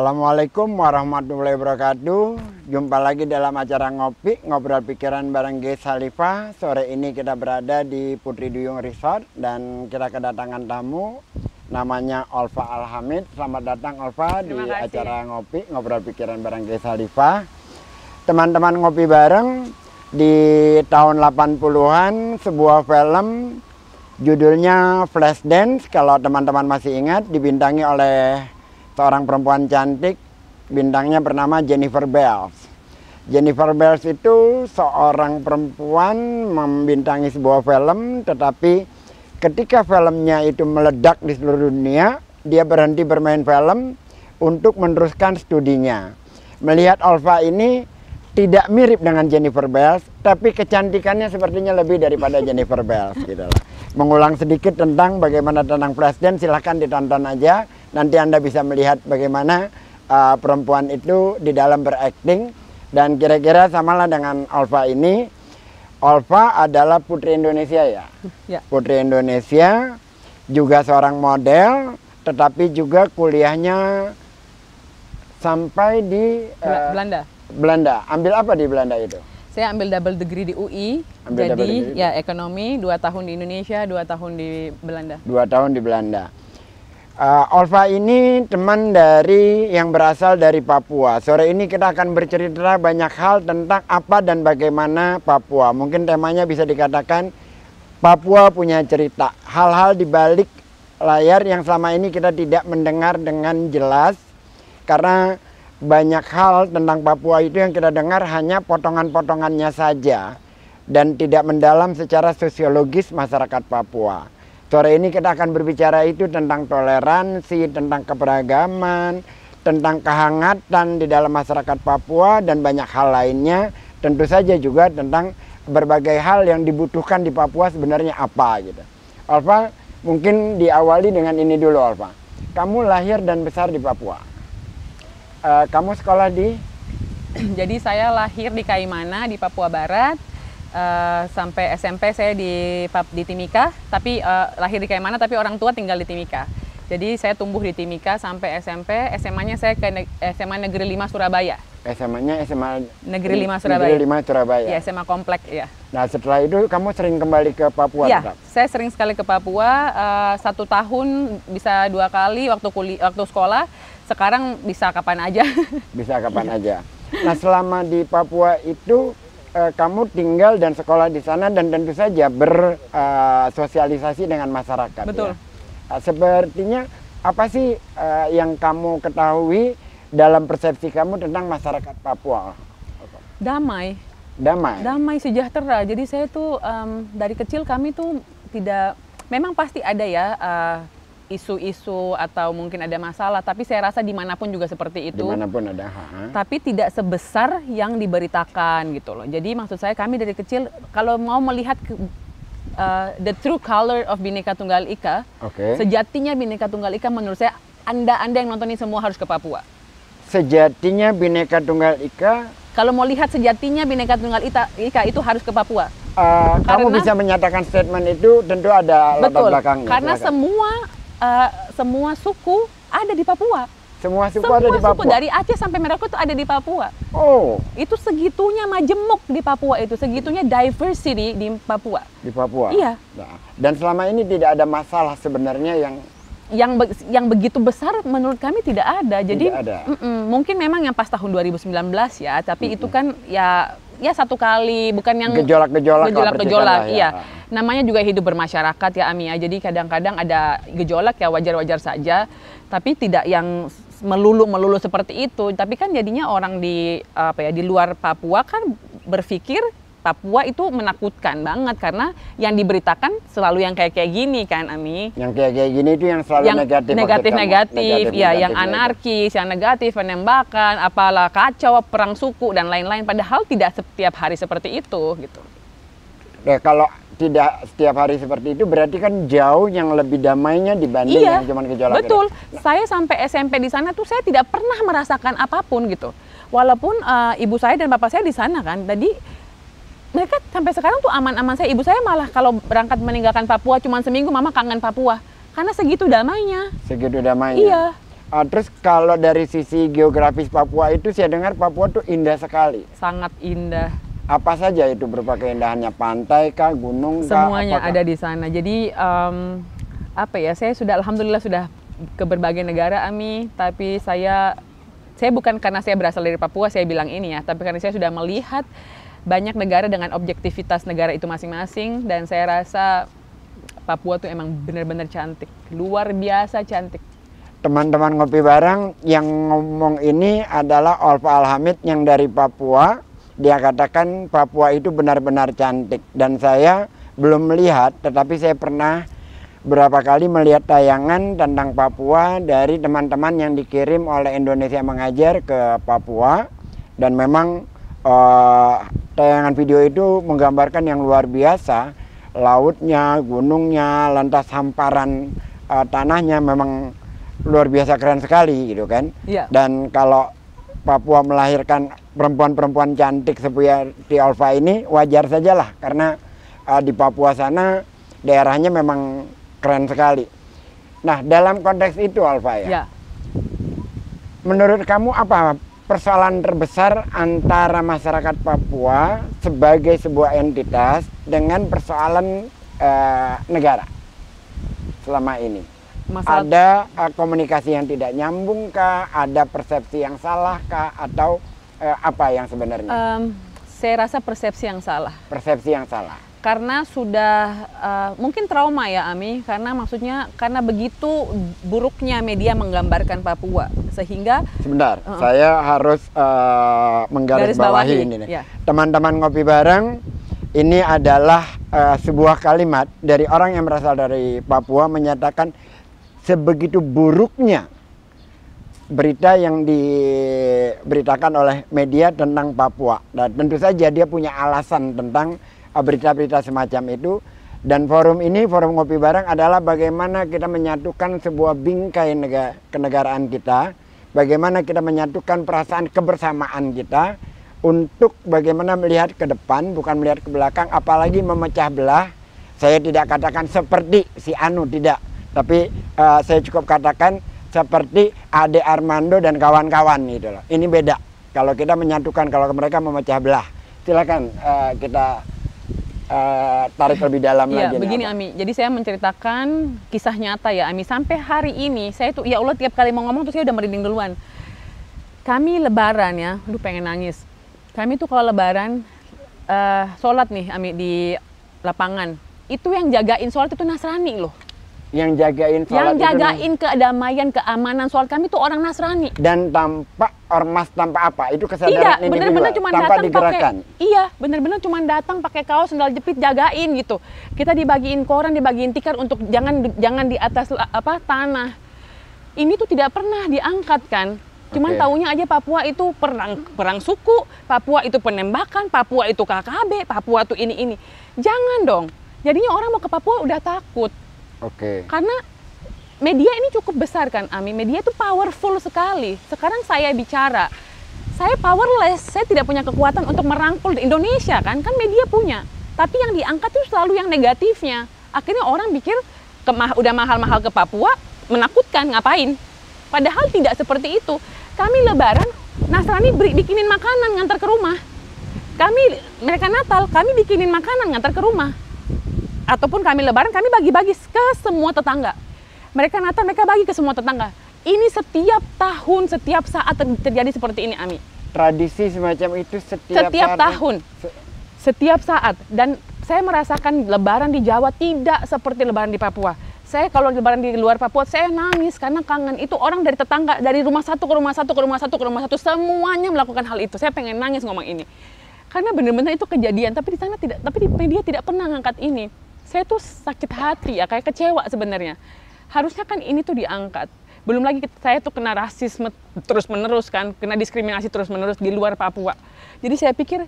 Assalamualaikum warahmatullahi wabarakatuh. Jumpa lagi dalam acara ngopi ngobrol pikiran bareng G Salifa. Sore ini kita berada di Putri Duyung Resort dan kita kedatangan tamu namanya Olfa Alhamid. Selamat datang Olfa di acara ngopi ngobrol pikiran bareng G Salifa. Teman-teman ngopi bareng di tahun 80-an sebuah film judulnya Flashdance kalau teman-teman masih ingat dibintangi oleh seorang perempuan cantik, bintangnya bernama Jennifer Bells. Jennifer Bells itu seorang perempuan membintangi sebuah film, tetapi ketika filmnya itu meledak di seluruh dunia, dia berhenti bermain film untuk meneruskan studinya. Melihat Alfa ini tidak mirip dengan Jennifer Bells, tapi kecantikannya sepertinya lebih daripada Jennifer Bells gitu Mengulang sedikit tentang bagaimana tentang Flashdance, silahkan ditonton aja nanti Anda bisa melihat bagaimana uh, perempuan itu di dalam berakting dan kira-kira samalah dengan Alfa ini. Alfa adalah putri Indonesia ya. ya. Putri Indonesia juga seorang model tetapi juga kuliahnya sampai di uh, Belanda. Belanda. Ambil apa di Belanda itu? Saya ambil double degree di UI. Ambil jadi ya ekonomi dua tahun di Indonesia, dua tahun di Belanda. Dua tahun di Belanda. Uh, eh, Olva ini teman dari yang berasal dari Papua. Sore ini kita akan bercerita banyak hal tentang apa dan bagaimana Papua. Mungkin temanya bisa dikatakan Papua punya cerita. Hal-hal di balik layar yang selama ini kita tidak mendengar dengan jelas karena banyak hal tentang Papua itu yang kita dengar hanya potongan-potongannya saja dan tidak mendalam secara sosiologis masyarakat Papua. Sore ini kita akan berbicara itu tentang toleransi, tentang keberagaman, tentang kehangatan di dalam masyarakat Papua dan banyak hal lainnya. Tentu saja juga tentang berbagai hal yang dibutuhkan di Papua sebenarnya apa gitu. Alfa, mungkin diawali dengan ini dulu Alfa. Kamu lahir dan besar di Papua. Uh, kamu sekolah di? Jadi saya lahir di Kaimana di Papua Barat Eh, sampai SMP saya di di Timika, tapi uh, lahir di mana tapi orang tua tinggal di Timika. Jadi saya tumbuh di Timika sampai SMP, SMA-nya saya ke ne SMA Negeri 5 Surabaya. SMA-nya SMA Negeri 5 Surabaya. Negeri 5 Surabaya. Ya, SMA komplek ya. Nah, setelah itu kamu sering kembali ke Papua? Iya, saya sering sekali ke Papua. Uh, satu tahun bisa dua kali waktu kuli waktu sekolah. Sekarang bisa kapan aja. bisa kapan aja. Nah, selama di Papua itu Eh, kamu tinggal dan sekolah di sana dan tentu saja bersosialisasi uh, dengan masyarakat. Betul. Ya. Uh, sepertinya apa sih uh, yang kamu ketahui dalam persepsi kamu tentang masyarakat Papua? Damai. Damai. Damai sejahtera. Jadi saya tuh um, dari kecil kami tuh tidak memang pasti ada ya. Uh, isu-isu atau mungkin ada masalah, tapi saya rasa dimanapun juga seperti itu. Dimanapun ada. Ha? Tapi tidak sebesar yang diberitakan gitu loh. Jadi maksud saya kami dari kecil kalau mau melihat ke, uh, the true color of Bhinneka Tunggal Ika, okay. sejatinya Bhinneka Tunggal Ika menurut saya anda anda yang nonton ini semua harus ke Papua. Sejatinya Bhinneka Tunggal Ika. Kalau mau lihat sejatinya Bhinneka Tunggal Ika, Ika itu harus ke Papua. Uh, karena, kamu bisa menyatakan statement itu tentu ada latar belakangnya. Karena belakang. semua uh, semua suku ada di Papua. Semua suku semua ada di Papua. Suku dari Aceh sampai Merauke itu ada di Papua. Oh. Itu segitunya majemuk di Papua itu, segitunya diversity di Papua. Di Papua. Iya. Nah, dan selama ini tidak ada masalah sebenarnya yang yang be yang begitu besar menurut kami tidak ada. Jadi tidak ada. Mm -mm, mungkin memang yang pas tahun 2019 ya, tapi mm -mm. itu kan ya ya satu kali, bukan yang gejolak-gejolak. Gejolak-gejolak, ya. iya. Ya. Namanya juga hidup bermasyarakat ya Ami ya. Jadi kadang-kadang ada gejolak ya wajar-wajar saja, tapi tidak yang melulu-melulu seperti itu. Tapi kan jadinya orang di apa ya di luar Papua kan berpikir Papua itu menakutkan banget karena yang diberitakan selalu yang kayak kayak gini kan Ami. Yang kayak kayak gini itu yang selalu yang negatif. Negatif negatif, negatif ya negatif, yang anarkis, negatif. yang negatif, penembakan, apalah kacau, perang suku dan lain-lain. Padahal tidak setiap hari seperti itu gitu. Nah, kalau tidak setiap hari seperti itu berarti kan jauh yang lebih damainya dibanding iya, yang cuma gejala. Betul. Nah. Saya sampai SMP di sana tuh saya tidak pernah merasakan apapun gitu. Walaupun uh, ibu saya dan bapak saya di sana kan, tadi mereka sampai sekarang tuh aman-aman saya. Ibu saya malah kalau berangkat meninggalkan Papua cuma seminggu, mama kangen Papua. Karena segitu damainya. Segitu damainya. Iya. Uh, terus kalau dari sisi geografis Papua itu saya dengar Papua tuh indah sekali. Sangat indah. Apa saja itu berupa keindahannya pantai kah, gunung kah? Semuanya apakah? ada di sana. Jadi um, apa ya? Saya sudah alhamdulillah sudah ke berbagai negara Ami, tapi saya saya bukan karena saya berasal dari Papua saya bilang ini ya, tapi karena saya sudah melihat banyak negara dengan objektivitas negara itu masing-masing dan saya rasa Papua tuh emang benar-benar cantik, luar biasa cantik. Teman-teman ngopi bareng yang ngomong ini adalah Olfa Alhamid yang dari Papua. Dia katakan Papua itu benar-benar cantik dan saya belum melihat tetapi saya pernah berapa kali melihat tayangan tentang Papua dari teman-teman yang dikirim oleh Indonesia Mengajar ke Papua dan memang uh, tayangan video itu menggambarkan yang luar biasa lautnya, gunungnya, lantas hamparan uh, tanahnya memang luar biasa keren sekali gitu kan. Yeah. Dan kalau Papua melahirkan perempuan-perempuan cantik seperti Alfa ini wajar sajalah karena uh, di Papua sana daerahnya memang keren sekali. Nah, dalam konteks itu Alfa ya. Yeah. Menurut kamu apa persoalan terbesar antara masyarakat Papua sebagai sebuah entitas dengan persoalan uh, negara selama ini. Masalah... Ada uh, komunikasi yang tidak nyambung kah? Ada persepsi yang salah kah? Atau uh, apa yang sebenarnya? Um, saya rasa persepsi yang salah. Persepsi yang salah karena sudah uh, mungkin trauma ya Ami karena maksudnya karena begitu buruknya media menggambarkan Papua sehingga sebentar uh saya harus uh, menggarisbawahi ini ya. teman-teman ya. ngopi bareng ini adalah uh, sebuah kalimat dari orang yang berasal dari Papua menyatakan sebegitu buruknya berita yang diberitakan oleh media tentang Papua dan tentu saja dia punya alasan tentang Eh, berita-berita semacam itu. Dan forum ini, forum ngopi bareng adalah bagaimana kita menyatukan sebuah bingkai negara, kenegaraan kita, bagaimana kita menyatukan perasaan kebersamaan kita untuk bagaimana melihat ke depan, bukan melihat ke belakang, apalagi memecah belah. Saya tidak katakan seperti si Anu, tidak. Tapi uh, saya cukup katakan seperti Ade Armando dan kawan-kawan gitu loh. Ini beda. Kalau kita menyatukan, kalau mereka memecah belah. Silakan uh, kita uh, tarik eh, lebih dalam ya, lagi. Begini Ami, jadi saya menceritakan kisah nyata ya Ami. Sampai hari ini saya tuh ya Allah tiap kali mau ngomong tuh saya udah merinding duluan. Kami lebaran ya, lu pengen nangis. Kami tuh kalau lebaran uh, sholat nih Ami di lapangan. Itu yang jagain sholat itu Nasrani loh yang jagain yang jagain itu, kedamaian keamanan soal kami tuh orang Nasrani dan tanpa ormas tanpa apa itu kesadaran Tidak, bener-bener cuma tanpa digerakkan iya benar-benar cuma datang pakai kaos sandal jepit jagain gitu kita dibagiin koran dibagiin tikar untuk jangan jangan di atas apa tanah ini tuh tidak pernah diangkat kan Cuman okay. taunya aja Papua itu perang perang suku, Papua itu penembakan, Papua itu KKB, Papua tuh ini ini. Jangan dong. Jadinya orang mau ke Papua udah takut. Oke. Okay. Karena media ini cukup besar kan, Ami. Media itu powerful sekali. Sekarang saya bicara, saya powerless, saya tidak punya kekuatan untuk merangkul di Indonesia kan, kan media punya. Tapi yang diangkat itu selalu yang negatifnya. Akhirnya orang pikir kemah udah mahal-mahal ke Papua, menakutkan, ngapain? Padahal tidak seperti itu. Kami lebaran, Nasrani beri, bikinin makanan ngantar ke rumah. Kami mereka Natal, kami bikinin makanan ngantar ke rumah ataupun kami lebaran kami bagi-bagi ke semua tetangga. Mereka Natal mereka bagi ke semua tetangga. Ini setiap tahun, setiap saat terjadi seperti ini, Ami. Tradisi semacam itu setiap, setiap ya? tahun. setiap saat dan saya merasakan lebaran di Jawa tidak seperti lebaran di Papua. Saya kalau lebaran di luar Papua saya nangis karena kangen. Itu orang dari tetangga dari rumah satu ke rumah satu ke rumah satu ke rumah satu semuanya melakukan hal itu. Saya pengen nangis ngomong ini. Karena benar-benar itu kejadian, tapi di sana tidak tapi di media tidak pernah ngangkat ini saya tuh sakit hati ya kayak kecewa sebenarnya harusnya kan ini tuh diangkat belum lagi saya tuh kena rasisme terus menerus kan kena diskriminasi terus menerus di luar Papua jadi saya pikir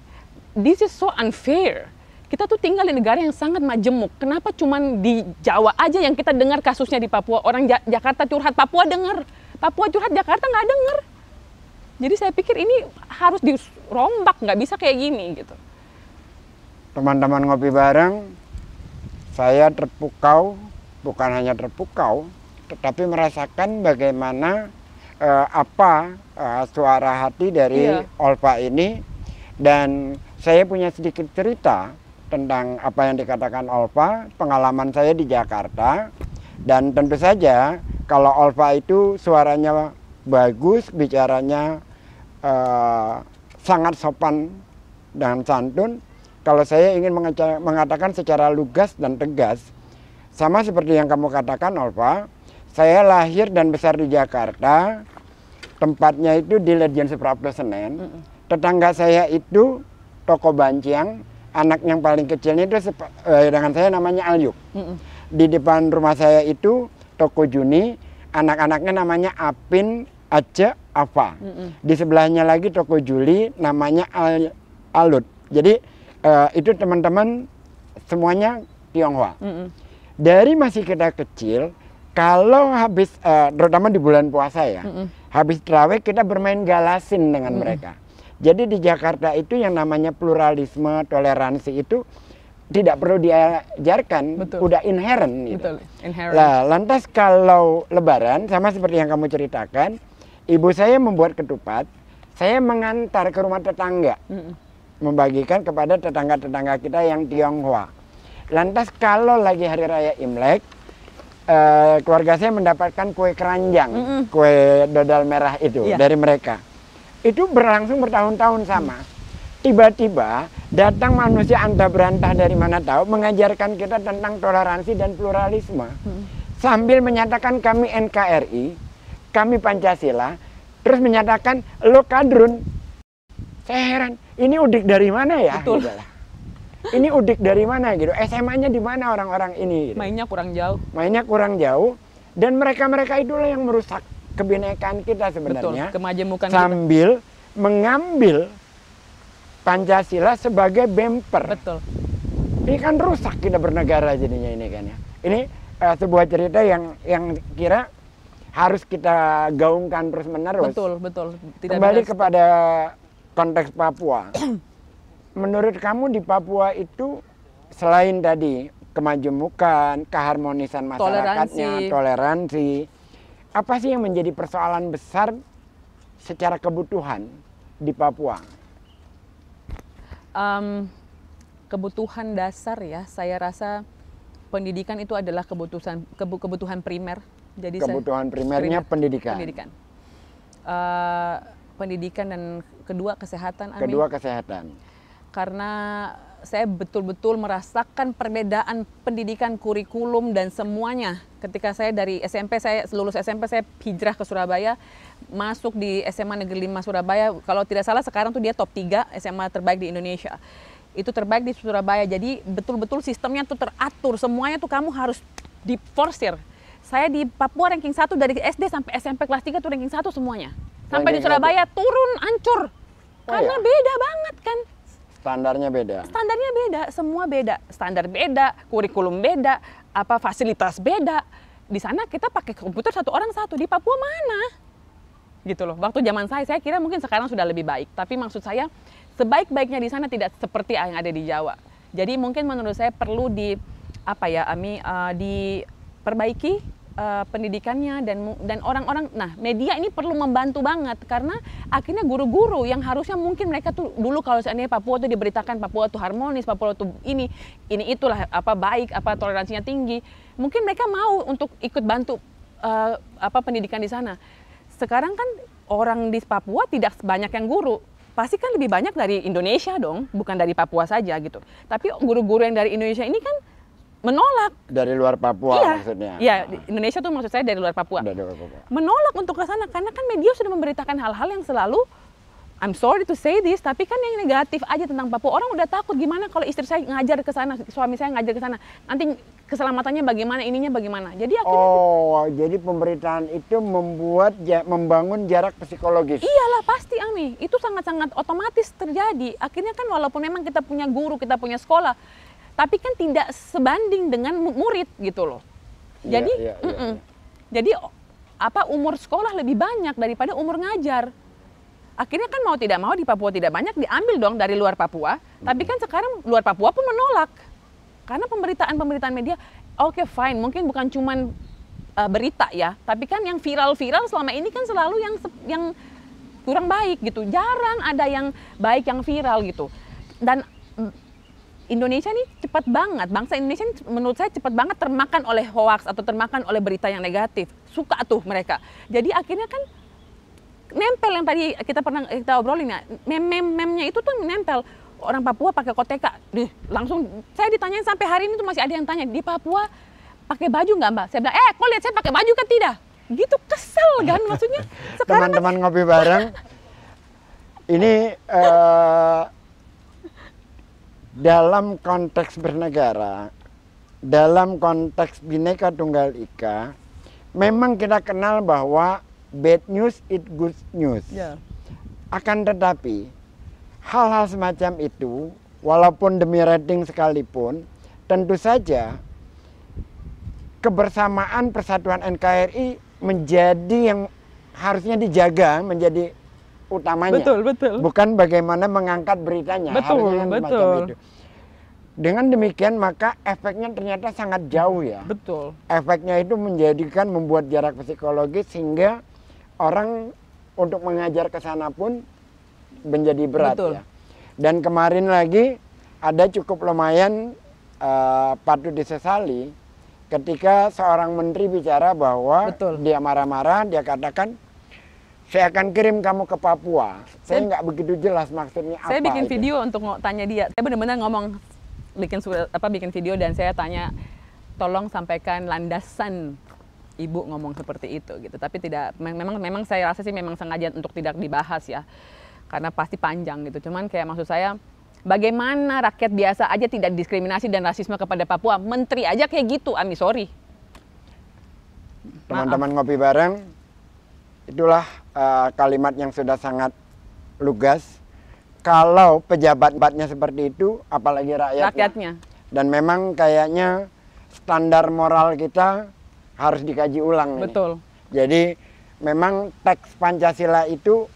this is so unfair kita tuh tinggal di negara yang sangat majemuk. Kenapa cuman di Jawa aja yang kita dengar kasusnya di Papua? Orang ja Jakarta curhat, Papua dengar. Papua curhat, Jakarta nggak dengar. Jadi saya pikir ini harus dirombak, nggak bisa kayak gini gitu. Teman-teman ngopi bareng, saya terpukau, bukan hanya terpukau, tetapi merasakan bagaimana uh, apa uh, suara hati dari yeah. Olva ini dan saya punya sedikit cerita tentang apa yang dikatakan Olva, pengalaman saya di Jakarta dan tentu saja kalau Olva itu suaranya bagus, bicaranya uh, sangat sopan dan santun, kalau saya ingin mengatakan secara lugas dan tegas, sama seperti yang kamu katakan, Olva, saya lahir dan besar di Jakarta, tempatnya itu di Legion Suprapto Senen. Tetangga saya itu toko Banciang, anak yang paling kecilnya itu eh, dengan saya namanya Alyuk. Di depan rumah saya itu toko Juni, anak-anaknya namanya Apin, Ace, Ava. Di sebelahnya lagi toko Juli, namanya Al Alut. Jadi uh, itu teman-teman semuanya Tionghoa. Mm -hmm. Dari masih kita kecil, kalau habis uh, terutama di bulan puasa ya, mm -hmm. habis terawih kita bermain galasin dengan mm -hmm. mereka. Jadi di Jakarta itu yang namanya pluralisme, toleransi itu tidak perlu diajarkan, Betul. udah inherent. Gitu. Betul. Inherent. Nah, lantas kalau Lebaran sama seperti yang kamu ceritakan, ibu saya membuat ketupat, saya mengantar ke rumah tetangga. Mm -hmm membagikan kepada tetangga-tetangga kita yang Tionghoa. Lantas kalau lagi hari raya Imlek, eh, keluarga saya mendapatkan kue keranjang, mm -mm. kue dodol merah itu yeah. dari mereka. Itu berlangsung bertahun-tahun sama. Tiba-tiba datang manusia anta berantah dari mana tahu mengajarkan kita tentang toleransi dan pluralisme. Sambil menyatakan kami NKRI, kami Pancasila, terus menyatakan lo kadrun. Saya heran, ini udik dari mana ya? Betul. Gitu ini udik dari mana gitu? SMA-nya di mana orang-orang ini? Gitu. Mainnya kurang jauh. Mainnya kurang jauh dan mereka-mereka itulah yang merusak kebinekaan kita sebenarnya. Betul. Kemajemukan sambil kita. mengambil Pancasila sebagai bemper. Betul. Ini kan rusak kita bernegara jadinya ini kan ya. Ini uh, sebuah cerita yang yang kira harus kita gaungkan terus menerus. Betul, betul. Tidak Kembali kepada konteks Papua. Menurut kamu di Papua itu selain tadi kemajemukan, keharmonisan masyarakatnya, toleransi. toleransi, apa sih yang menjadi persoalan besar secara kebutuhan di Papua? Um, kebutuhan dasar ya, saya rasa pendidikan itu adalah kebutuhan kebutuhan primer. Jadi kebutuhan saya, primernya primer, pendidikan. Pendidikan. Uh, pendidikan dan kedua kesehatan Amin. kedua kesehatan karena saya betul-betul merasakan perbedaan pendidikan kurikulum dan semuanya ketika saya dari SMP saya lulus SMP saya hijrah ke Surabaya masuk di SMA Negeri 5 Surabaya kalau tidak salah sekarang tuh dia top 3 SMA terbaik di Indonesia itu terbaik di Surabaya jadi betul-betul sistemnya tuh teratur semuanya tuh kamu harus diforsir saya di Papua ranking 1 dari SD sampai SMP kelas 3 tuh ranking 1 semuanya. Sampai ranking di Surabaya 1. turun ancur. Oh iya? Karena iya? beda banget kan. Standarnya beda. Standarnya beda, semua beda. Standar beda, kurikulum beda, apa fasilitas beda. Di sana kita pakai komputer satu orang satu, di Papua mana? Gitu loh. Waktu zaman saya saya kira mungkin sekarang sudah lebih baik, tapi maksud saya sebaik-baiknya di sana tidak seperti yang ada di Jawa. Jadi mungkin menurut saya perlu di apa ya Ami uh, diperbaiki uh, pendidikannya dan dan orang-orang nah media ini perlu membantu banget karena akhirnya guru-guru yang harusnya mungkin mereka tuh dulu kalau seandainya Papua tuh diberitakan Papua tuh harmonis Papua tuh ini ini itulah apa baik apa toleransinya tinggi mungkin mereka mau untuk ikut bantu uh, apa pendidikan di sana sekarang kan orang di Papua tidak sebanyak yang guru pasti kan lebih banyak dari Indonesia dong bukan dari Papua saja gitu tapi guru-guru yang dari Indonesia ini kan menolak dari luar Papua iya, maksudnya. Iya, nah. Indonesia tuh maksud saya dari luar Papua. Dari luar Papua. Menolak untuk ke sana karena kan media sudah memberitakan hal-hal yang selalu I'm sorry to say this, tapi kan yang negatif aja tentang Papua. Orang udah takut gimana kalau istri saya ngajar ke sana, suami saya ngajar ke sana. Nanti keselamatannya bagaimana, ininya bagaimana. Jadi aku Oh, jadi pemberitaan itu membuat ja, membangun jarak psikologis. Iyalah pasti Ami, itu sangat-sangat otomatis terjadi. Akhirnya kan walaupun memang kita punya guru, kita punya sekolah, tapi kan tidak sebanding dengan murid gitu loh. Iya, jadi, yeah, yeah, yeah, mm iya. jadi apa umur sekolah lebih banyak daripada umur ngajar. Akhirnya kan mau tidak mau di Papua tidak banyak diambil dong dari luar Papua. Tapi kan sekarang luar Papua pun menolak karena pemberitaan pemberitaan media, oke okay, fine, mungkin bukan cuman uh, berita ya, tapi kan yang viral-viral selama ini kan selalu yang yang kurang baik gitu. Jarang ada yang baik yang viral gitu. Dan mm, Indonesia ini cepat banget, bangsa Indonesia ini menurut saya cepat banget termakan oleh hoax atau termakan oleh berita yang negatif. Suka tuh mereka. Jadi akhirnya kan nempel yang tadi kita pernah eh, kita obrolin ya, mem-memnya itu tuh nempel orang Papua pakai koteka. Dih, langsung saya ditanyain sampai hari ini tuh masih ada yang tanya, di Papua pakai baju nggak mbak? Saya bilang, eh kok lihat saya pakai baju kan tidak? Gitu kesel kan maksudnya. Teman-teman kan ngopi bareng, ini uh, dalam konteks bernegara, dalam konteks bineka tunggal ika, memang kita kenal bahwa bad news it good news. Yeah. Akan tetapi hal-hal semacam itu, walaupun demi rating sekalipun, tentu saja kebersamaan persatuan NKRI menjadi yang harusnya dijaga, menjadi utamanya. Betul, betul. Bukan bagaimana mengangkat beritanya. Betul, betul. Dengan demikian maka efeknya ternyata sangat jauh ya. Betul. Efeknya itu menjadikan membuat jarak psikologis sehingga orang untuk mengajar ke sana pun menjadi berat Betul. ya. Dan kemarin lagi ada cukup lumayan uh, eh, patut disesali ketika seorang menteri bicara bahwa Betul. dia marah-marah dia katakan saya akan kirim kamu ke Papua. Saya nggak begitu jelas maksudnya saya apa. Saya bikin itu. video untuk tanya dia. Saya benar-benar ngomong bikin apa bikin video dan saya tanya tolong sampaikan landasan ibu ngomong seperti itu gitu. Tapi tidak memang memang saya rasa sih memang sengaja untuk tidak dibahas ya. Karena pasti panjang gitu. Cuman kayak maksud saya bagaimana rakyat biasa aja tidak diskriminasi dan rasisme kepada Papua. Menteri aja kayak gitu, Ami sorry. Teman-teman ngopi bareng, itulah uh, kalimat yang sudah sangat lugas. Kalau pejabat-pejabatnya seperti itu, apalagi rakyatnya. rakyatnya. Dan memang kayaknya standar moral kita harus dikaji ulang. Betul. Ini. Jadi memang teks Pancasila itu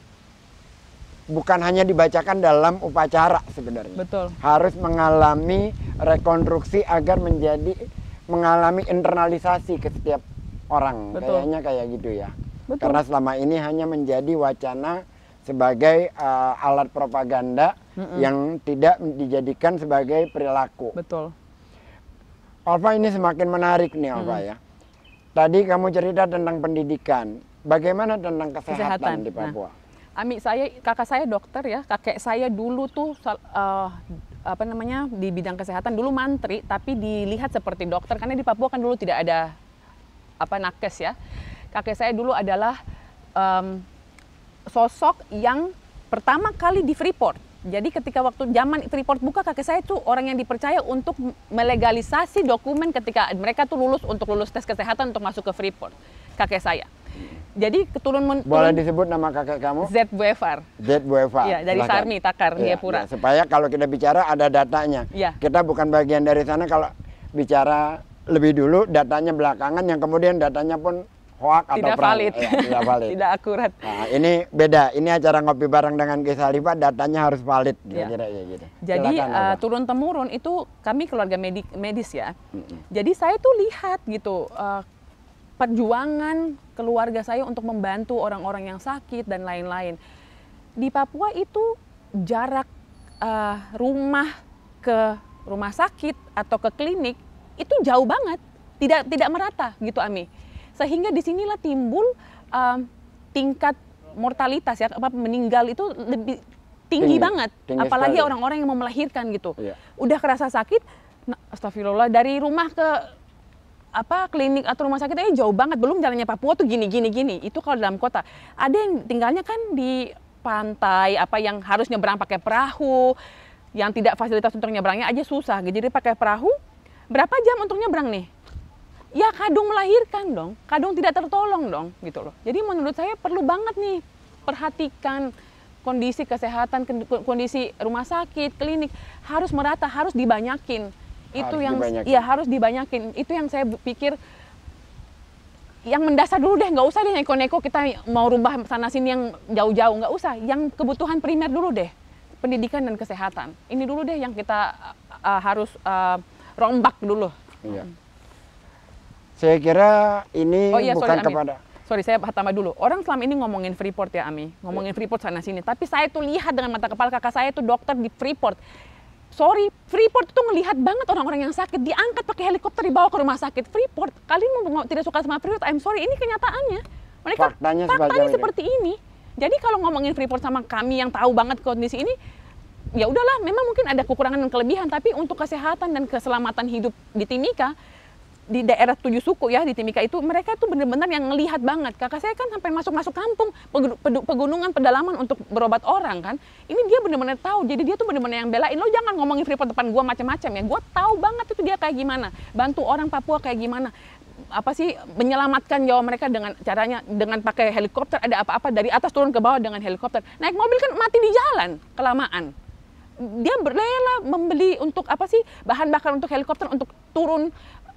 bukan hanya dibacakan dalam upacara sebenarnya. Betul. Harus mengalami rekonstruksi agar menjadi mengalami internalisasi ke setiap orang. Betul. Kayaknya kayak gitu ya. Betul. Karena selama ini hanya menjadi wacana sebagai uh, alat propaganda mm yang tidak dijadikan sebagai perilaku. Betul. Alfa ini semakin menarik nih Alfa mm. ya. Tadi kamu cerita tentang pendidikan. Bagaimana tentang kesehatan, kesehatan. di nah, Papua? Nah. Ami saya kakak saya dokter ya kakek saya dulu tuh uh, apa namanya di bidang kesehatan dulu mantri tapi dilihat seperti dokter karena di Papua kan dulu tidak ada apa nakes ya kakek saya dulu adalah um, sosok yang pertama kali di Freeport. Jadi ketika waktu zaman Freeport buka kakek saya itu orang yang dipercaya untuk melegalisasi dokumen ketika mereka tuh lulus untuk lulus tes kesehatan untuk masuk ke Freeport. Kakek saya. Jadi keturunan Boleh disebut nama kakek kamu? Z Buefar. Z Buefar. Ya, dari Silahkan. Sarmi Takar ya, Jayapura. Ya, supaya kalau kita bicara ada datanya. Ya. Kita bukan bagian dari sana kalau bicara lebih dulu datanya belakangan yang kemudian datanya pun hoak atau tidak valid. Ya, tidak valid. tidak akurat. Nah, ini beda. Ini acara ngopi bareng dengan Kisah Lipa datanya harus valid iya. kira-kira gitu. Jadi uh, turun temurun itu kami keluarga medik, medis ya. Mm -hmm. Jadi saya tuh lihat gitu uh, perjuangan keluarga saya untuk membantu orang-orang yang sakit dan lain-lain. Di Papua itu jarak uh, rumah ke rumah sakit atau ke klinik itu jauh banget, tidak tidak merata gitu Ami sehingga disinilah timbul um, tingkat mortalitas ya apa meninggal itu lebih tinggi, tinggi banget tinggi apalagi orang-orang yang mau melahirkan gitu yeah. udah kerasa sakit nah, astagfirullah dari rumah ke apa klinik atau rumah sakit aja jauh banget belum jalannya Papua tuh gini gini gini itu kalau dalam kota ada yang tinggalnya kan di pantai apa yang harus nyebrang pakai perahu yang tidak fasilitas untuk nyebrangnya aja susah jadi pakai perahu berapa jam untuk nyebrang nih ya kadung melahirkan dong, kadung tidak tertolong dong gitu loh. Jadi menurut saya perlu banget nih perhatikan kondisi kesehatan, kondisi rumah sakit, klinik harus merata, harus dibanyakin. Itu yang dibanyakin. ya harus dibanyakin. Itu yang saya pikir yang mendasar dulu deh, nggak usah deh neko-neko kita mau rubah sana sini yang jauh-jauh, nggak usah. Yang kebutuhan primer dulu deh, pendidikan dan kesehatan. Ini dulu deh yang kita uh, harus uh, rombak dulu. Iya. Hmm. Saya kira ini oh, iya, bukan sorry, kepada sorry saya pertama dulu. Orang selama ini ngomongin Freeport ya Ami, ngomongin iya. Freeport sana sini. Tapi saya tuh lihat dengan mata kepala kakak saya tuh dokter di Freeport. Sorry, Freeport tuh ngelihat banget orang-orang yang sakit diangkat pakai helikopter dibawa ke rumah sakit Freeport. Kalian mau tidak suka sama Freeport? I'm sorry, ini kenyataannya. Mereka faktanya, faktanya seperti ini. Jadi kalau ngomongin Freeport sama kami yang tahu banget kondisi ini, ya udahlah memang mungkin ada kekurangan dan kelebihan tapi untuk kesehatan dan keselamatan hidup di Timika di daerah tujuh suku ya di Timika itu mereka itu benar-benar yang ngelihat banget kakak saya kan sampai masuk-masuk kampung pegunungan pedalaman untuk berobat orang kan ini dia benar-benar tahu jadi dia tuh benar-benar yang belain lo jangan ngomongin Freeport depan gua macam-macam ya gua tahu banget itu dia kayak gimana bantu orang Papua kayak gimana apa sih menyelamatkan nyawa mereka dengan caranya dengan pakai helikopter ada apa-apa dari atas turun ke bawah dengan helikopter naik mobil kan mati di jalan kelamaan dia berlela membeli untuk apa sih bahan bakar untuk helikopter untuk turun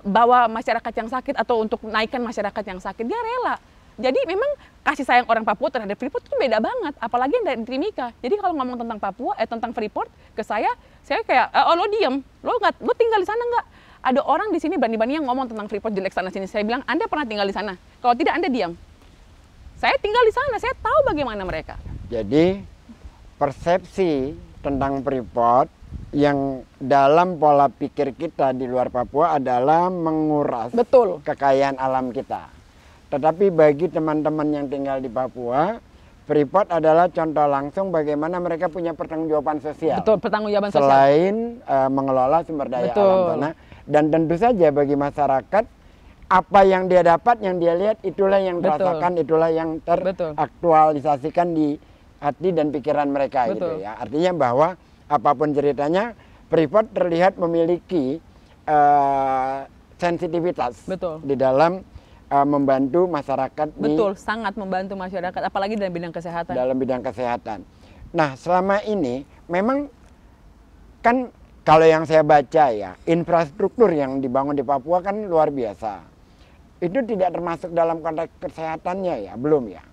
bawa masyarakat yang sakit atau untuk naikkan masyarakat yang sakit dia rela jadi memang kasih sayang orang Papua terhadap Freeport itu beda banget apalagi yang dari Trimika jadi kalau ngomong tentang Papua eh tentang Freeport ke saya saya kayak eh, oh lo diem lo nggak lo tinggal di sana nggak ada orang di sini berani-berani yang ngomong tentang Freeport jelek sana sini saya bilang anda pernah tinggal di sana kalau tidak anda diam saya tinggal di sana saya tahu bagaimana mereka jadi persepsi tentang Freeport yang dalam pola pikir kita di luar Papua adalah menguras Betul. kekayaan alam kita. Tetapi bagi teman-teman yang tinggal di Papua, Freeport adalah contoh langsung bagaimana mereka punya pertanggungjawaban sosial. Betul, pertanggungjawaban sosial. Selain uh, mengelola sumber daya Betul. alam tanah dan tentu saja bagi masyarakat apa yang dia dapat, yang dia lihat itulah yang Betul. dirasakan, itulah yang teraktualisasikan di hati dan pikiran mereka gitu Betul. gitu ya. Artinya bahwa apapun ceritanya, privat terlihat memiliki uh, sensitivitas Betul. di dalam uh, membantu masyarakat. Betul, di, sangat membantu masyarakat, apalagi dalam bidang kesehatan. Dalam bidang kesehatan. Nah, selama ini memang kan kalau yang saya baca ya, infrastruktur yang dibangun di Papua kan luar biasa. Itu tidak termasuk dalam konteks kesehatannya ya, belum ya?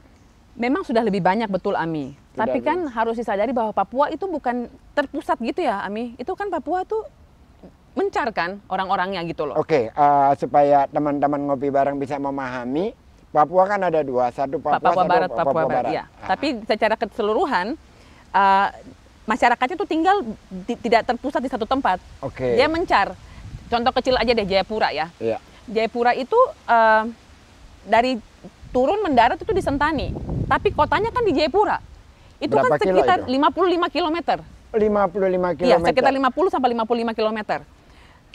Memang sudah lebih banyak betul Ami. Tapi kan harus disadari bahwa Papua itu bukan terpusat gitu ya, Ami. Itu kan Papua tuh mencar kan orang-orangnya gitu loh. Oke, okay, uh, eh, supaya teman-teman ngopi bareng bisa memahami, Papua kan ada dua, satu Papua, Papua satu Barat, Papua, Papua Barat. Barat. Ya. Ah. Tapi secara keseluruhan uh, masyarakatnya tuh tinggal di, tidak terpusat di satu tempat. Oke. Okay. Dia mencar. Contoh kecil aja deh Jayapura ya. Iya. Jayapura itu uh, dari turun mendarat itu di Sentani, tapi kotanya kan di Jayapura. Itu Berapa kan sekitar kilo itu? 55 km. 55 km. Iya, sekitar 50 sampai 55 km.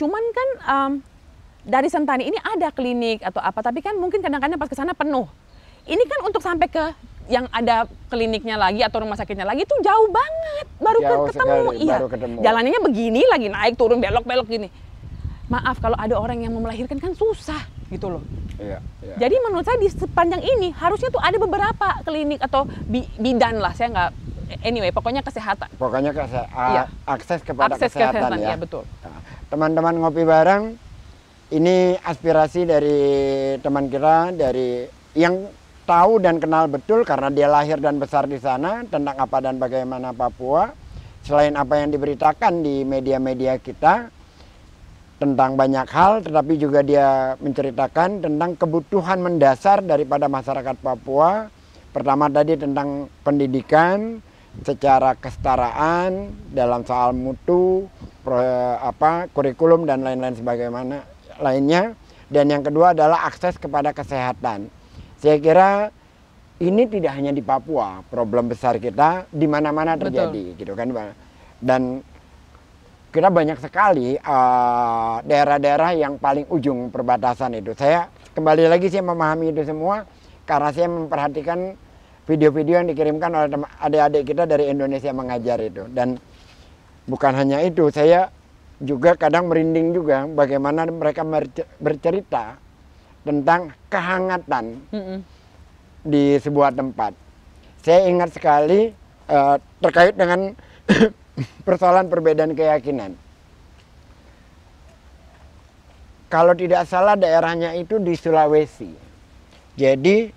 Cuman kan um, dari Sentani ini ada klinik atau apa, tapi kan mungkin kadang-kadang pas ke sana penuh. Ini kan untuk sampai ke yang ada kliniknya lagi atau rumah sakitnya lagi itu jauh banget baru jauh ketemu sekali, iya baru ketemu. jalannya begini lagi naik turun belok belok gini maaf kalau ada orang yang mau melahirkan kan susah gitu loh. Iya, iya. Jadi menurut saya di sepanjang ini harusnya tuh ada beberapa klinik atau bi bidan lah saya nggak anyway pokoknya kesehatan. Pokoknya kese iya. akses kepada akses kesehatan, ya. kesehatan ya. ya betul. Nah, teman-teman ngopi bareng ini aspirasi dari teman kita dari yang tahu dan kenal betul karena dia lahir dan besar di sana tentang apa dan bagaimana Papua. Selain apa yang diberitakan di media-media kita, tentang banyak hal, tetapi juga dia menceritakan tentang kebutuhan mendasar daripada masyarakat Papua. Pertama tadi tentang pendidikan secara kesetaraan dalam soal mutu, pro, apa kurikulum dan lain-lain sebagaimana lainnya. Dan yang kedua adalah akses kepada kesehatan. Saya kira ini tidak hanya di Papua, problem besar kita di mana-mana terjadi Betul. gitu kan, dan kita banyak sekali eh, daerah-daerah uh, yang paling ujung perbatasan itu. Saya kembali lagi saya memahami itu semua karena saya memperhatikan video-video yang dikirimkan oleh adik-adik kita dari Indonesia mengajar itu. Dan bukan hanya itu, saya juga kadang merinding juga bagaimana mereka bercerita tentang kehangatan mm -mm. di sebuah tempat. Saya ingat sekali uh, terkait dengan eh, persoalan perbedaan keyakinan. Kalau tidak salah daerahnya itu di Sulawesi. Jadi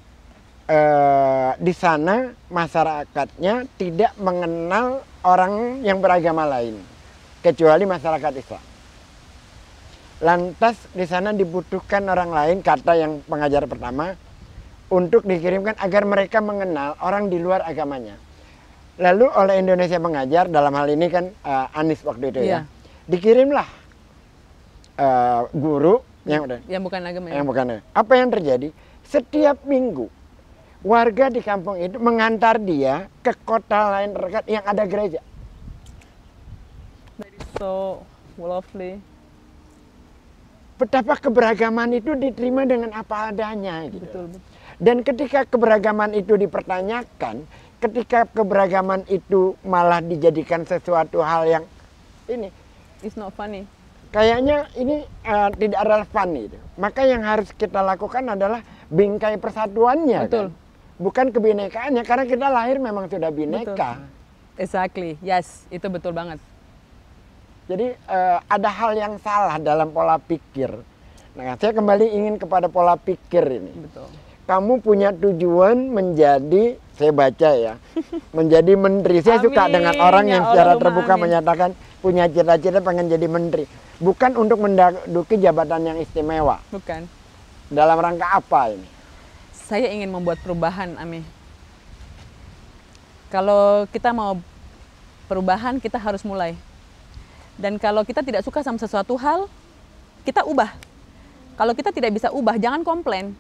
eh, di sana masyarakatnya tidak mengenal orang yang beragama lain kecuali masyarakat Islam. Lantas di sana dibutuhkan orang lain kata yang pengajar pertama untuk dikirimkan agar mereka mengenal orang di luar agamanya. Lalu oleh Indonesia Mengajar dalam hal ini kan uh, Anies waktu itu yeah. ya. Iya. Dikirimlah uh, guru yang udah yang bukan agama. Ya? Yang bukan. Apa yang terjadi? Setiap minggu warga di kampung itu mengantar dia ke kota lain terdekat yang ada gereja. That so lovely. Betapa keberagaman itu diterima dengan apa adanya gitu. betul. Dan ketika keberagaman itu dipertanyakan, ketika keberagaman itu malah dijadikan sesuatu hal yang ini it's not funny kayaknya ini uh, tidak relevan itu maka yang harus kita lakukan adalah bingkai persatuannya kan? betul kan? bukan kebinekaannya karena kita lahir memang sudah bineka betul. exactly yes itu betul banget jadi uh, ada hal yang salah dalam pola pikir nah saya kembali ingin kepada pola pikir ini betul kamu punya tujuan menjadi saya baca ya menjadi menteri saya amin. suka dengan orang ya yang secara Allah, terbuka amin. menyatakan punya cita-cita pengen jadi menteri bukan untuk menduduki jabatan yang istimewa bukan dalam rangka apa ini saya ingin membuat perubahan Ami kalau kita mau perubahan kita harus mulai dan kalau kita tidak suka sama sesuatu hal kita ubah kalau kita tidak bisa ubah jangan komplain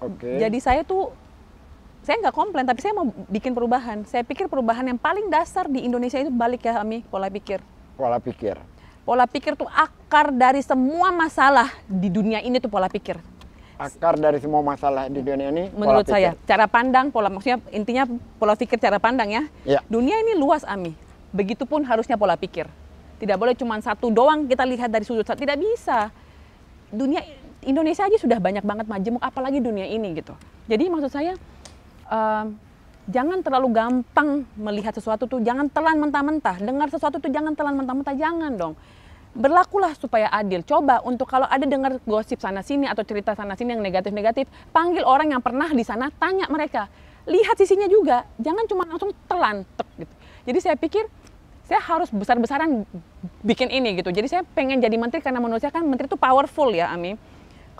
Okay. Jadi saya tuh saya nggak komplain, tapi saya mau bikin perubahan. Saya pikir perubahan yang paling dasar di Indonesia itu balik ya ami pola pikir. Pola pikir. Pola pikir tuh akar dari semua masalah di dunia ini tuh pola pikir. Akar dari semua masalah di dunia ini. Menurut pola saya, pikir. cara pandang, pola maksudnya intinya pola pikir cara pandang ya. ya. Dunia ini luas Ami. Begitupun harusnya pola pikir. Tidak boleh cuma satu doang kita lihat dari sudut satu tidak bisa. Dunia Indonesia aja sudah banyak banget majemuk, apalagi dunia ini gitu. Jadi maksud saya uh, jangan terlalu gampang melihat sesuatu tuh, jangan telan mentah-mentah. Dengar sesuatu tuh jangan telan mentah-mentah, jangan dong. Berlakulah supaya adil. Coba untuk kalau ada dengar gosip sana sini atau cerita sana sini yang negatif-negatif, panggil orang yang pernah di sana, tanya mereka. Lihat sisinya juga, jangan cuma langsung telan gitu. Jadi saya pikir saya harus besar-besaran bikin ini gitu. Jadi saya pengen jadi menteri karena menurut saya kan menteri itu powerful ya, Ami.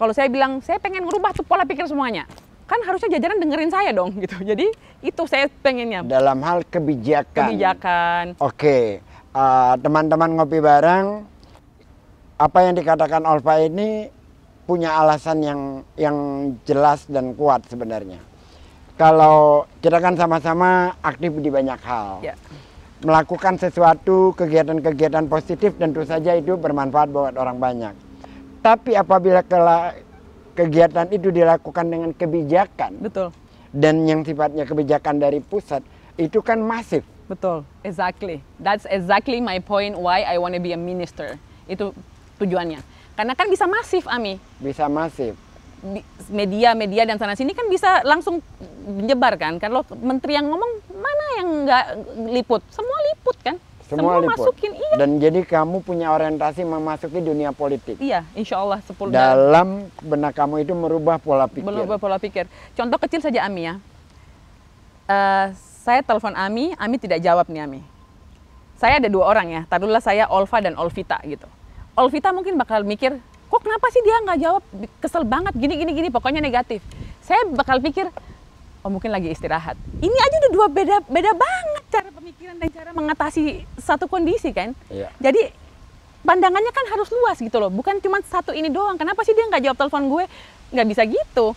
Kalau saya bilang, saya pengen ngerubah tuh pola pikir semuanya. Kan harusnya jajaran dengerin saya dong gitu. Jadi itu saya pengennya. Dalam hal kebijakan. Kebijakan. Oke. Uh, teman-teman ngopi bareng, apa yang dikatakan Olfa ini punya alasan yang yang jelas dan kuat sebenarnya. Kalau kita kan sama-sama aktif di banyak hal. yeah. melakukan sesuatu kegiatan-kegiatan positif tentu saja itu bermanfaat buat orang banyak. Tapi apabila kegiatan itu dilakukan dengan kebijakan, betul. Dan yang sifatnya kebijakan dari pusat itu kan masif. Betul, exactly. That's exactly my point why I want to be a minister. Itu tujuannya. Karena kan bisa masif, Ami. Bisa masif media-media dan sana sini kan bisa langsung menyebar kan kalau menteri yang ngomong mana yang nggak liput semua liput kan semua, semua liput. masukin iya. dan jadi kamu punya orientasi memasuki dunia politik iya insya Allah sepuluh dalam benak kamu itu merubah pola pikir merubah pola pikir contoh kecil saja Ami ya uh, saya telepon Ami Ami tidak jawab nih Ami saya ada dua orang ya taruhlah saya Olva dan Olvita gitu Olvita mungkin bakal mikir kok kenapa sih dia nggak jawab kesel banget gini gini gini pokoknya negatif saya bakal pikir oh mungkin lagi istirahat ini aja udah dua beda beda banget cara pemikiran pikiran dan cara mengatasi satu kondisi kan. Iya. Jadi pandangannya kan harus luas gitu loh. Bukan cuma satu ini doang. Kenapa sih dia nggak jawab telepon gue? Nggak bisa gitu.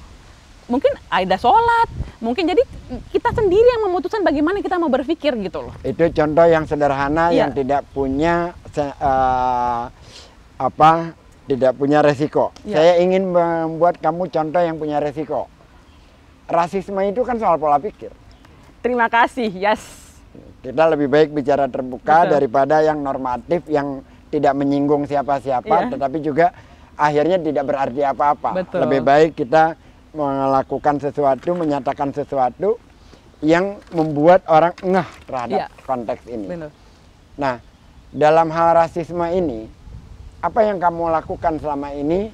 Mungkin ada sholat. Mungkin jadi kita sendiri yang memutuskan bagaimana kita mau berpikir gitu loh. Itu contoh yang sederhana iya. yang tidak punya uh, apa tidak punya resiko. Iya. Saya ingin membuat kamu contoh yang punya resiko. Rasisme itu kan soal pola pikir. Terima kasih, yes. Kita lebih baik bicara terbuka Betul. daripada yang normatif yang tidak menyinggung siapa-siapa, yeah. tetapi juga akhirnya tidak berarti apa-apa. Lebih baik kita melakukan sesuatu, menyatakan sesuatu yang membuat orang ngeh terhadap yeah. konteks ini. Benar. Nah, dalam hal rasisme ini, apa yang kamu lakukan selama ini?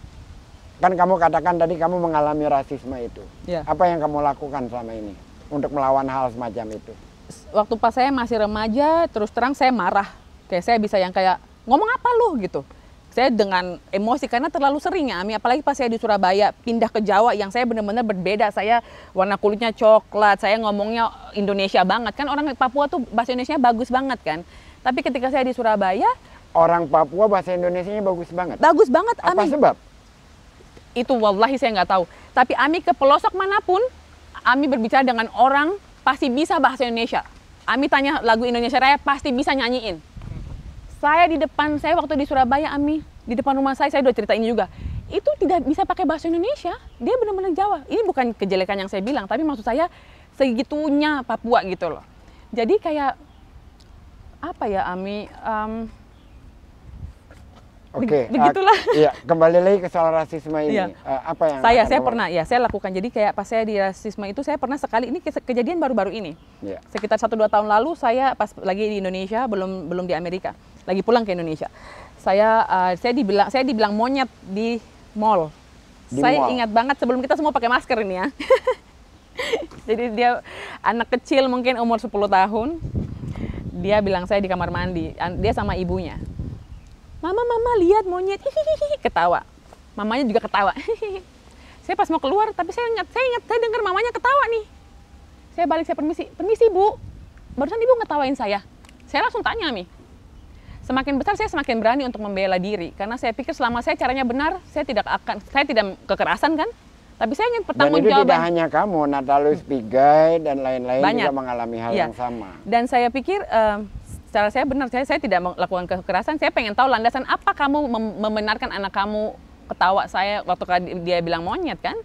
Kan kamu katakan tadi kamu mengalami rasisme itu. Yeah. Apa yang kamu lakukan selama ini untuk melawan hal semacam itu? waktu pas saya masih remaja terus terang saya marah kayak saya bisa yang kayak ngomong apa lu gitu saya dengan emosi karena terlalu sering ya Ami apalagi pas saya di Surabaya pindah ke Jawa yang saya benar-benar berbeda saya warna kulitnya coklat saya ngomongnya Indonesia banget kan orang Papua tuh bahasa Indonesia bagus banget kan tapi ketika saya di Surabaya orang Papua bahasa Indonesia nya bagus banget bagus banget Ami apa sebab itu wallahi saya nggak tahu tapi Ami ke pelosok manapun Ami berbicara dengan orang pasti bisa bahasa Indonesia. Ami tanya lagu Indonesia Raya pasti bisa nyanyiin. Saya di depan saya waktu di Surabaya Ami di depan rumah saya saya udah cerita ini juga. Itu tidak bisa pakai bahasa Indonesia. Dia benar-benar Jawa. Ini bukan kejelekan yang saya bilang, tapi maksud saya segitunya Papua gitu loh. Jadi kayak apa ya Ami? Um, Oke, okay. Ah, begitulah. Uh, iya, kembali lagi ke soal rasisme ini. Iya. Uh, apa yang saya saya pernah ya, saya lakukan. Jadi kayak pas saya di rasisme itu saya pernah sekali ini kejadian baru-baru ini. Iya. Sekitar 1 dua tahun lalu saya pas lagi di Indonesia, belum belum di Amerika. Lagi pulang ke Indonesia. Saya uh, saya dibilang saya dibilang monyet di mall. Di saya mall. ingat banget sebelum kita semua pakai masker ini ya. Jadi dia anak kecil mungkin umur 10 tahun. Dia bilang saya di kamar mandi, dia sama ibunya mama mama lihat monyet ketawa mamanya juga ketawa saya pas mau keluar tapi saya ingat saya ingat saya dengar mamanya ketawa nih saya balik saya permisi permisi bu barusan ibu ngetawain saya saya langsung tanya mi semakin besar saya semakin berani untuk membela diri karena saya pikir selama saya caranya benar saya tidak akan saya tidak kekerasan kan tapi saya ingin pertanggung jawaban. Dan itu tidak hanya kamu, Natalus Pigai dan lain-lain juga mengalami hal ya. yang sama. Dan saya pikir uh, secara saya benar saya saya tidak melakukan kekerasan saya pengen tahu landasan apa kamu mem membenarkan anak kamu ketawa saya waktu dia bilang monyet kan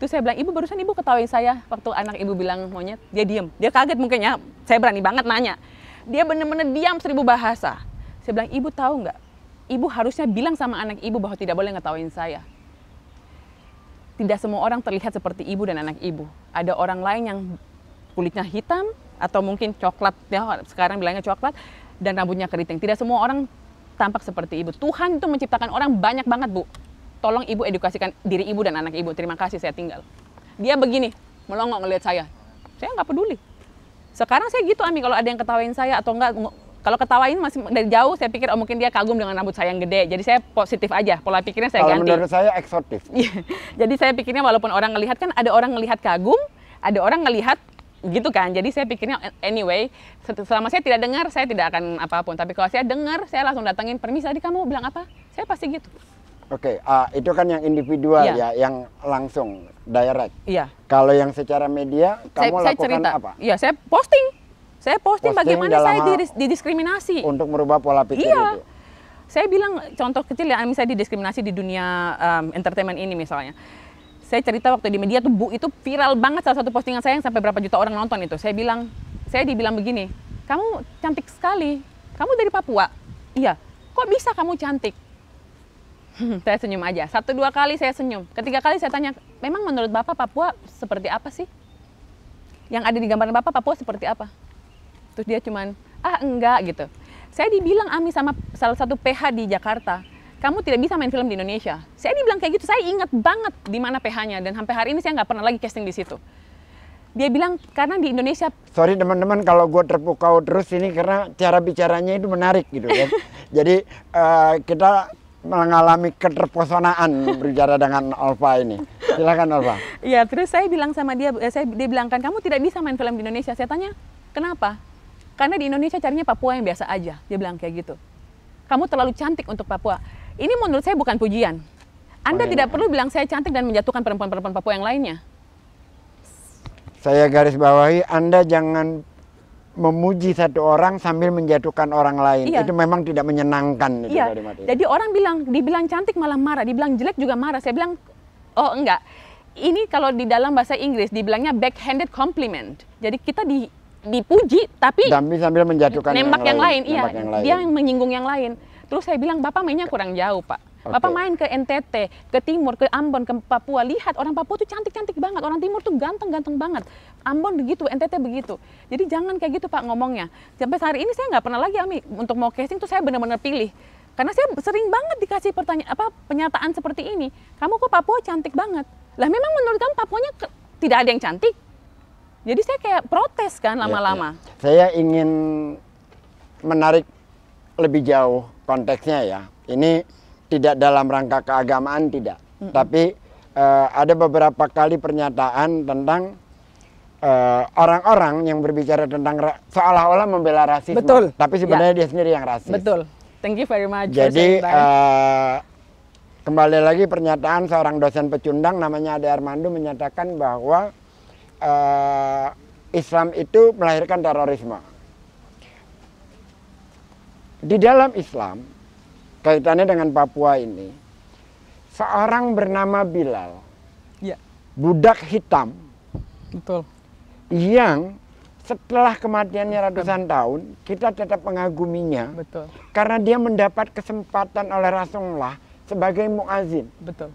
terus saya bilang ibu barusan ibu ketawain saya waktu anak ibu bilang monyet dia diem dia kaget mungkin ya saya berani banget nanya dia bener-bener diam seribu bahasa saya bilang ibu tahu nggak ibu harusnya bilang sama anak ibu bahwa tidak boleh ngetawain saya tidak semua orang terlihat seperti ibu dan anak ibu ada orang lain yang kulitnya hitam atau mungkin coklat ya sekarang bilangnya coklat dan rambutnya keriting. Tidak semua orang tampak seperti ibu. Tuhan itu menciptakan orang banyak banget, Bu. Tolong ibu edukasikan diri ibu dan anak ibu. Terima kasih saya tinggal. Dia begini, melongo ngelihat saya. Saya nggak peduli. Sekarang saya gitu, Ami. Kalau ada yang ketawain saya atau enggak, kalau ketawain masih dari jauh, saya pikir oh mungkin dia kagum dengan rambut saya yang gede. Jadi saya positif aja, pola pikirnya saya kalau ganti. menurut saya eksotif. Jadi saya pikirnya walaupun orang ngelihat kan ada orang ngelihat kagum, ada orang ngelihat gitu kan jadi saya pikirnya eh, anyway selama saya tidak dengar saya tidak akan apapun tapi kalau saya dengar saya langsung datangin permisi tadi kamu bilang apa saya pasti gitu Oke, okay, uh, itu kan yang individual yeah. ya, yang langsung direct. Iya. Yeah. Kalau yang secara media, kamu saya lakukan cerita. apa? Iya, saya posting. Saya posting, posting bagaimana saya didis didiskriminasi. Untuk merubah pola pikir iya. itu. Saya bilang contoh kecil ya, misalnya didiskriminasi di dunia um, entertainment ini misalnya saya cerita waktu di media tuh Bu itu viral banget salah satu postingan saya yang sampai berapa juta orang nonton itu. Saya bilang, saya dibilang begini, kamu cantik sekali, kamu dari Papua. Iya, kok bisa kamu cantik? saya senyum aja, satu dua kali saya senyum. Ketiga kali saya tanya, memang menurut Bapak Papua seperti apa sih? Yang ada di gambaran Bapak Papua seperti apa? Terus dia cuman, ah enggak gitu. Saya dibilang Ami sama salah satu PH di Jakarta, kamu tidak bisa main film di Indonesia. Saya dibilang kayak gitu, saya ingat banget di mana PH-nya dan sampai hari ini saya nggak pernah lagi casting di situ. Dia bilang karena di Indonesia. Sorry teman-teman kalau gue terpukau terus ini karena cara bicaranya itu menarik gitu kan. Jadi uh, kita mengalami keterpesonaan berbicara dengan Alfa ini. Silakan Alfa. Iya, terus saya bilang sama dia, eh, saya dia bilang kan kamu tidak bisa main film di Indonesia. Saya tanya kenapa? Karena di Indonesia carinya Papua yang biasa aja. Dia bilang kayak gitu. Kamu terlalu cantik untuk Papua ini menurut saya bukan pujian. Anda oh, iya. tidak perlu bilang saya cantik dan menjatuhkan perempuan-perempuan Papua yang lainnya. Saya garis bawahi, Anda jangan memuji satu orang sambil menjatuhkan orang lain. Iya. Itu memang tidak menyenangkan itu iya. Jadi orang bilang dibilang cantik malah marah, dibilang jelek juga marah. Saya bilang oh enggak. Ini kalau di dalam bahasa Inggris dibilangnya backhanded compliment. Jadi kita di dipuji tapi sambil menjatuhkan nembak yang, yang lain. lain. Iya, yang lain. dia menyinggung yang lain. Terus saya bilang, Bapak mainnya kurang jauh, Pak. Okay. Bapak main ke NTT, ke Timur, ke Ambon, ke Papua, lihat orang Papua tuh cantik-cantik banget, orang Timur tuh ganteng-ganteng banget. Ambon begitu, NTT begitu. Jadi jangan kayak gitu Pak ngomongnya. Sampai hari ini saya nggak pernah lagi Ami untuk mau casting tuh saya benar-benar pilih. Karena saya sering banget dikasih pertanyaan apa pernyataan seperti ini. Kamu kok Papua cantik banget? Lah memang menurut kamu Papuanya ke, tidak ada yang cantik? Jadi saya kayak protes kan iya, iya. lama-lama. Ya, ya. Saya ingin menarik lebih jauh konteksnya ya. Ini tidak dalam rangka keagamaan tidak, mm -hmm. tapi uh, ada beberapa kali pernyataan tentang eh, orang-orang uh, yang berbicara tentang seolah-olah membela rasisme, Betul. tapi sebenarnya yeah. dia sendiri yang rasis. Betul. Thank you very much. Jadi uh, kembali lagi pernyataan seorang dosen pecundang namanya Ade Armando menyatakan bahwa uh, Islam itu melahirkan terorisme di dalam Islam kaitannya dengan Papua ini seorang bernama Bilal ya. budak hitam betul yang setelah kematiannya ratusan tahun kita tetap mengaguminya betul karena dia mendapat kesempatan oleh Rasulullah sebagai muazin betul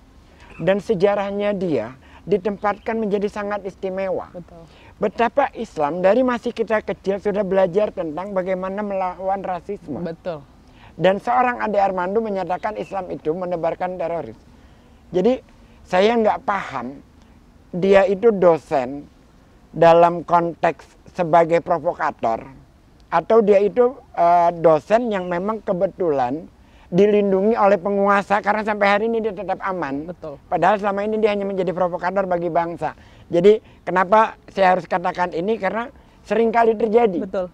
dan sejarahnya dia ditempatkan menjadi sangat istimewa betul betapa Islam dari masih kita kecil sudah belajar tentang bagaimana melawan rasisme. Betul. Dan seorang Ade Armando menyatakan Islam itu menebarkan teroris. Jadi saya nggak paham dia itu dosen dalam konteks sebagai provokator atau dia itu uh, dosen yang memang kebetulan dilindungi oleh penguasa karena sampai hari ini dia tetap aman. Betul. Padahal selama ini dia hanya menjadi provokator bagi bangsa. Jadi kenapa saya harus katakan ini karena sering kali terjadi. Betul.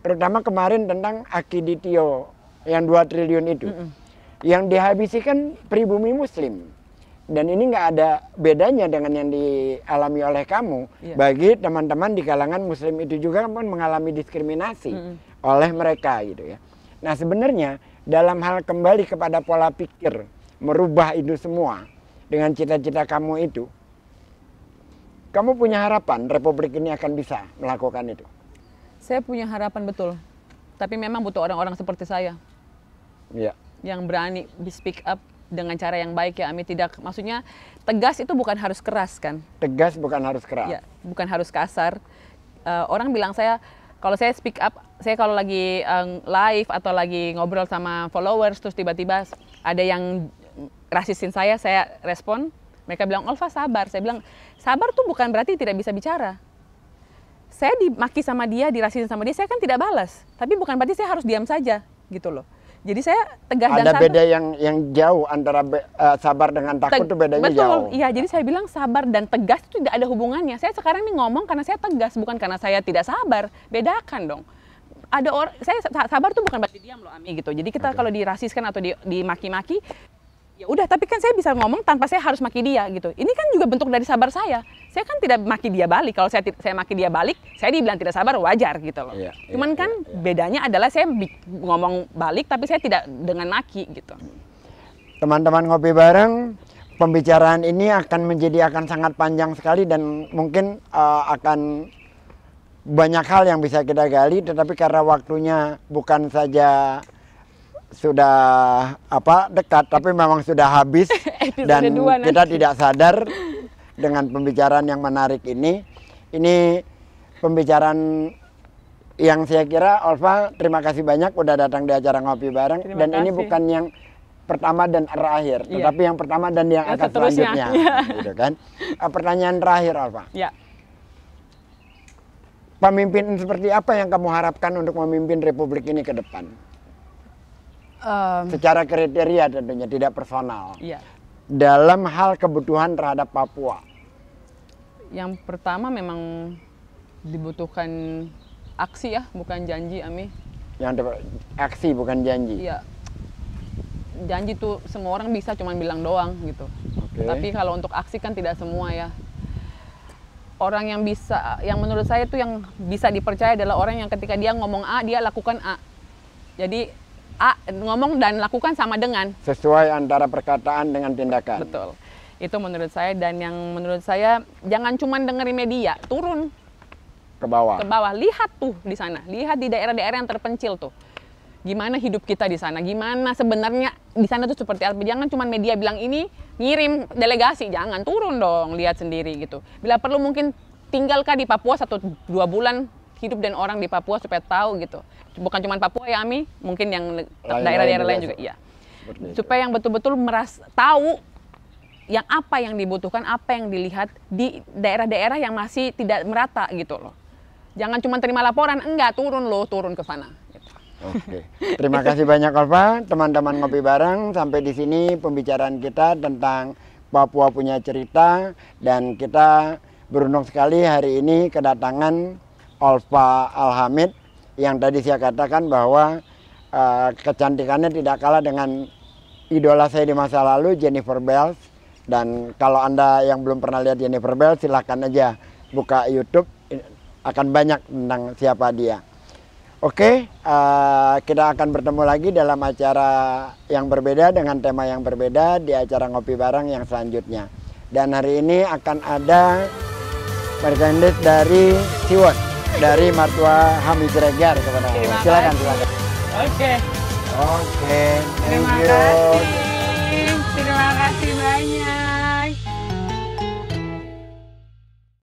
Terutama kemarin tentang Akiditio yang 2 triliun itu. Mm -mm. Yang dihabisi pribumi muslim. Dan ini nggak ada bedanya dengan yang dialami oleh kamu. Yeah. Bagi teman-teman di kalangan muslim itu juga pun mengalami diskriminasi mm -mm. oleh mereka gitu ya. Nah sebenarnya dalam hal kembali kepada pola pikir, merubah itu semua dengan cita-cita kamu itu, kamu punya harapan Republik ini akan bisa melakukan itu? Saya punya harapan betul. Tapi memang butuh orang-orang seperti saya. Iya. Yang berani speak up dengan cara yang baik ya Ami tidak maksudnya tegas itu bukan harus keras kan tegas bukan harus keras ya, bukan harus kasar uh, orang bilang saya kalau saya speak up saya kalau lagi um, live atau lagi ngobrol sama followers terus tiba-tiba ada yang rasisin saya saya respon mereka bilang, Olva sabar. Saya bilang, sabar tuh bukan berarti tidak bisa bicara. Saya dimaki sama dia, dirasin sama dia, saya kan tidak balas. Tapi bukan berarti saya harus diam saja, gitu loh. Jadi saya tegas Ada dan sabar. Ada beda yang yang jauh antara be, uh, sabar dengan takut Teg itu bedanya betul, jauh. Iya, jadi saya bilang sabar dan tegas itu tidak ada hubungannya. Saya sekarang ini ngomong karena saya tegas, bukan karena saya tidak sabar. Bedakan dong. Ada orang saya sabar tuh bukan berarti diam loh Ami gitu. Jadi kita okay. kalau dirasiskan atau dimaki-maki ya udah tapi kan saya bisa ngomong tanpa saya harus maki dia gitu ini kan juga bentuk dari sabar saya saya kan tidak maki dia balik kalau saya saya maki dia balik saya dibilang tidak sabar wajar gitu loh yeah, iya, cuman yeah, kan yeah. bedanya adalah saya ngomong balik tapi saya tidak dengan maki gitu teman-teman ngopi bareng pembicaraan ini akan menjadi akan sangat panjang sekali dan mungkin uh, akan banyak hal yang bisa kita gali tetapi karena waktunya bukan saja sudah apa dekat tapi memang sudah habis dan kita tidak sadar dengan pembicaraan yang menarik ini. Ini pembicaraan yang saya kira Olva terima kasih banyak udah datang di acara ngopi bareng terima dan kasih. ini bukan yang pertama dan terakhir, yeah. tetapi yang pertama dan yang, ya, akan selanjutnya, yeah. gitu kan? Eh, pertanyaan terakhir Olva. Yeah. Pemimpin seperti apa yang kamu harapkan untuk memimpin Republik ini ke depan? um, secara kriteria tentunya tidak personal iya. dalam hal kebutuhan terhadap Papua yang pertama memang dibutuhkan aksi ya bukan janji Ami yang aksi bukan janji iya janji tuh semua orang bisa cuman bilang doang gitu okay. tapi kalau untuk aksi kan tidak semua ya orang yang bisa yang menurut saya itu yang bisa dipercaya adalah orang yang ketika dia ngomong A dia lakukan A jadi A, ngomong dan lakukan sama dengan. Sesuai antara perkataan dengan tindakan. Betul. Itu menurut saya dan yang menurut saya jangan cuma dengerin media, turun ke bawah. Ke bawah, lihat tuh di sana, lihat di daerah-daerah yang terpencil tuh. Gimana hidup kita di sana? Gimana sebenarnya di sana tuh seperti apa? Jangan cuma media bilang ini ngirim delegasi, jangan turun dong, lihat sendiri gitu. Bila perlu mungkin tinggalkah di Papua satu dua bulan hidup dan orang di Papua supaya tahu gitu. Bukan cuma Papua ya Ami, mungkin yang daerah-daerah lain, lain juga. Iya. Supaya yang betul-betul meras tahu yang apa yang dibutuhkan, apa yang dilihat di daerah-daerah yang masih tidak merata gitu loh. Jangan cuma terima laporan, enggak turun loh, turun ke sana. Oke, gitu. Oke, terima kasih banyak Alfa, teman-teman ngopi bareng. Sampai di sini pembicaraan kita tentang Papua punya cerita dan kita beruntung sekali hari ini kedatangan Olfa Alhamid yang tadi saya katakan bahwa uh, kecantikannya tidak kalah dengan idola saya di masa lalu Jennifer Bells dan kalau anda yang belum pernah lihat Jennifer Bells silahkan aja buka YouTube akan banyak tentang siapa dia. Oke, okay, uh, eh, kita akan bertemu lagi dalam acara yang berbeda dengan tema yang berbeda di acara ngopi bareng yang selanjutnya. Dan hari ini akan ada merchandise dari Siwon dari martua Hami Regar kepada Terima silakan silakan oke okay. oke okay, thank terima you. kasih terima kasih banyak